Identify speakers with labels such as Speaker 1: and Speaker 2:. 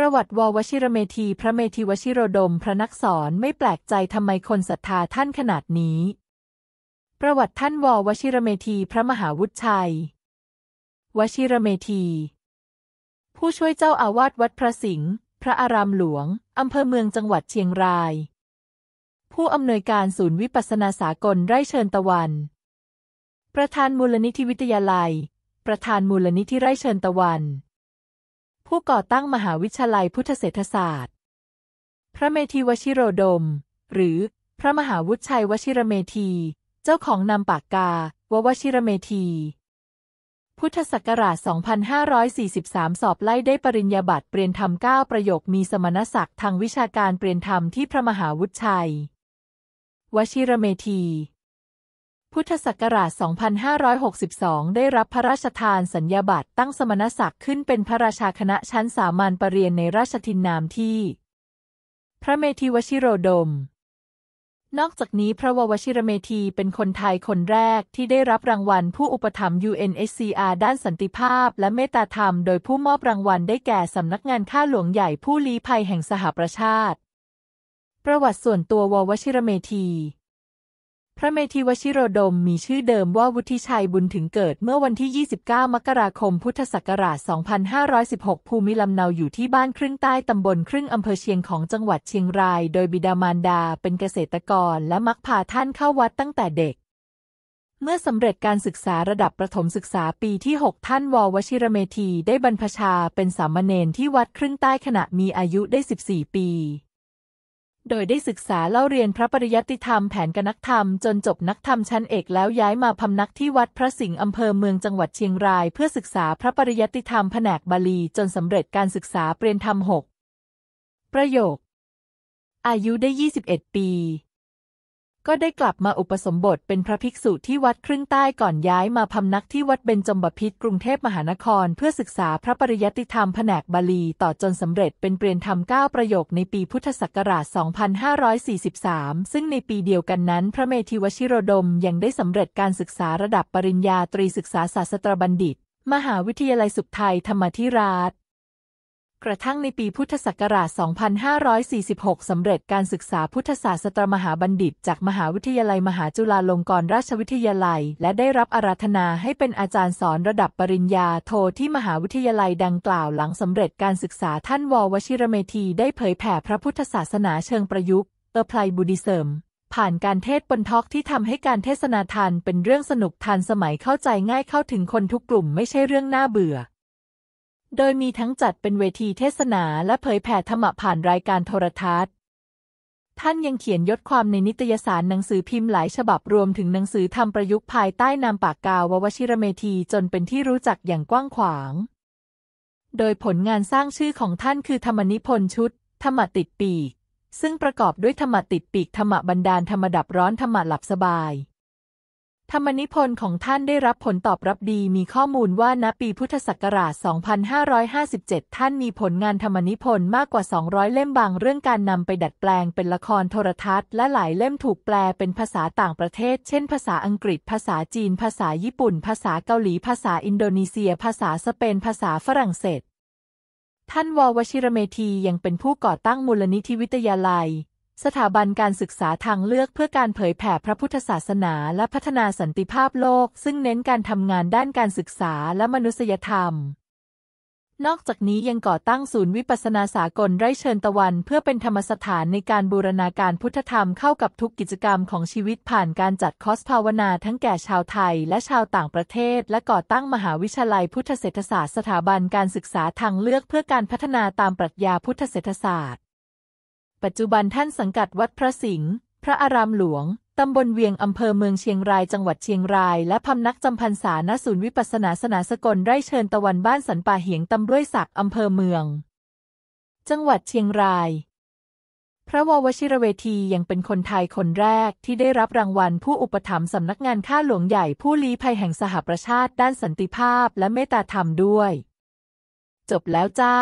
Speaker 1: ประวัติววชิรเมธี พระเมธีวชิโรดม พระนักสอนไม่แปลกใจทำไมคนศรัทธาท่านขนาดนี้ ประวัติท่าน ววชิรเมธี พระมหาวุฒิชัย วชิรเมธี ผู้ช่วยเจ้าอาวาสวัดพระสิงห์ พระอารามหลวงอำเภอเมืองจังหวัดเชียงราย ผู้อำนวยการศูนย์วิปัสสนาสากลไร่เชิญตะวัน ประธานมูลนิธิวิทยาลัย ประธานมูลนิธิไร่เชิญตะวันผู้ก่อตั้งมหาวิทยาลัยพุทธเศรษฐศาสตร์ พระเมธีวชิโรดม หรือ พระมหาวุฒิชัยวชิรเมธี เจ้าของนามปากกา ววชิรเมธี พุทธศักราช2543 สอบไล่ได้ปริญญาบัตรเปลี่ยนธรรม 9 ประโยคมีสมณศักดิ์ทางวิชาการเปลี่ยนธรรมที่พระมหาวุฒิชัย วชิรเมธีพุทธศักราช 2562 ได้รับพระราชทานสัญญาบัตรตั้งสมณศักดิ์ขึ้นเป็นพระราชาคณะชั้นสามัญปรรเรียนในราชทินนามที่ พระเมธีวชิโรดม นอกจากนี้พระววชิรเมธีเป็นคนไทยคนแรกที่ได้รับรางวัลผู้อุปถัมภ์ UNSCR ด้านสันติภาพและเมตตาธรรม โดยผู้มอบรางวัลได้แก่สำนักงานข้าหลวงใหญ่ผู้ลี้ภัยแห่งสหประชาติ ประวัติส่วนตัวววชิรเมธีพระเมธีวชิโรดมมีชื่อเดิมว่าวุฒิชัยบุญถึงเกิดเมื่อวันที่ 29 มกราคมพุทธศักราช 2516 ภูมิลำเนาอยู่ที่บ้านครึ่งใต้ตำบลครึ่งอำเภอเชียงของจังหวัดเชียงรายโดยบิดามารดาเป็นเกษตรกรและมักพาท่านเข้าวัดตั้งแต่เด็ก เมื่อสำเร็จการศึกษาระดับประถมศึกษาปีที่ 6 ท่านววชิรเมธี ได้บรรพชาเป็นสามเณรที่วัดครึ่งใต้ขณะมีอายุได้ 14 ปีโดยได้ศึกษาเล่าเรียนพระปริยัติธรรม แผนกนักธรรม จนจบนักธรรมชั้นเอกแล้วย้ายมาพำนักที่วัดพระสิงห์อำเภอเมืองจังหวัดเชียงรายเพื่อศึกษาพระปริยัติธรรมแผนกบาลี จนสำเร็จการศึกษาเปรียนธรรมหกประโยคอายุได้ 21 ปีก็ได้กลับมาอุปสมบทเป็นพระภิกษุที่วัดครึ่งใต้ก่อนย้ายมาพำนักที่วัดเบญจมบพิตรกรุงเทพมหานครเพื่อศึกษาพระปริยัติธรรมแผนกบาลีต่อจนสำเร็จเป็นเปลี่ยนธรรม 9 ประโยคในปีพุทธศักราช 2543 ซึ่งในปีเดียวกันนั้นพระเมธีวชิโรดมยังได้สำเร็จการศึกษาระดับปริญญาตรีศึกษาศาสตรบัณฑิต มหาวิทยาลัยสุขไทยธรรมธิราชกระทั่งในปีพุทธศักราช 2546 สำเร็จการศึกษาพุทธศาสตรมหาบัณฑิต จากมหาวิทยาลัย มหาจุฬาลงกรณราชวิทยาลัย และได้รับอาราธนาให้เป็นอาจารย์สอนระดับปริญญาโทที่มหาวิทยาลัยดังกล่าวหลังสำเร็จการศึกษาท่านววชิรเมธี ได้เผยแผ่พระพุทธศาสนาเชิงประยุกต์ออพลายบูดิเสริมผ่านการเทศบนทอกที่ทำให้การเทศนาทานเป็นเรื่องสนุกทานสมัยเข้าใจง่ายเข้าถึงคนทุกกลุ่มไม่ใช่เรื่องน่าเบื่อโดยมีทั้งจัดเป็นเวทีเทศนา และเผยแผ่ธรรมะผ่านรายการโทรทัศน์ ท่านยังเขียนยศความในนิตยสารหนังสือพิมพ์หลายฉบับรวมถึงหนังสือทำประยุกต์ภายใต้นามปากกาววชิรเมธีจนเป็นที่รู้จักอย่างกว้างขวาง โดยผลงานสร้างชื่อของท่านคือธรรมนิพนธ์ชุดธรรมติดปีก ซึ่งประกอบด้วยธรรมติดปีกธรรมบันดาลธรรมดับร้อนธรรมหลับสบายธรรมนิพนธ์ของท่านได้รับผลตอบรับดี มีข้อมูลว่าณปีพุทธศักราช 2557 ท่านมีผลงานธรรมนิพนธ์มากกว่า 200 เล่มบางเรื่องการนำไปดัดแปลงเป็นละครโทรทัศน์และหลายเล่มถูกแปลเป็นภาษาต่างประเทศ เช่น ภาษาอังกฤษ ภาษาจีน ภาษาญี่ปุ่น ภาษาเกาหลี ภาษาอินโดนีเซีย ภาษาสเปน ภาษาฝรั่งเศส ท่านววชิรเมธียังเป็นผู้ก่อตั้งมูลนิธิวิทยาลัยสถาบันการศึกษาทางเลือกเพื่อการเผยแผ่พระพุทธศาสนาและพัฒนาสันติภาพโลก ซึ่งเน้นการทำงานด้านการศึกษาและมนุษยธรรม นอกจากนี้ยังก่อตั้งศูนย์วิปัสสนาสากล ไร่เชิญตะวัน เพื่อเป็นธรรมสถานในการบูรณาการพุทธธรรมเข้ากับทุกกิจกรรมของชีวิตผ่านการจัดคอสภาวนาทั้งแก่ชาวไทยและชาวต่างประเทศ และก่อตั้งมหาวิทยาลัยพุทธเศรษฐศาสตร์สถาบันการศึกษาทางเลือกเพื่อการพัฒนาตามปรัชญาพุทธเศรษฐศาสตร์ปัจจุบันท่านสังกัดวัดพระสิงห์ พระอารามหลวง ตำบลเวียงอำเภอเมืองเชียงราย จังหวัดเชียงราย และพำนักจำพรรษาณศูนย์วิปัสสนาสนาสกลไร่เชิญตะวันบ้านสันป่าเหียงตำด้วยศักดิ์อำเภอเมือง จังหวัดเชียงราย พระววชิรเวทียังเป็นคนไทยคนแรก ที่ได้รับรางวัลผู้อุปถัมภ์สำนักงานข้าหลวงใหญ่ผู้ลี้ภัยแห่งสหประชาติ ด้านสันติภาพและเมตตาธรรมด้วย จบแล้วจ้า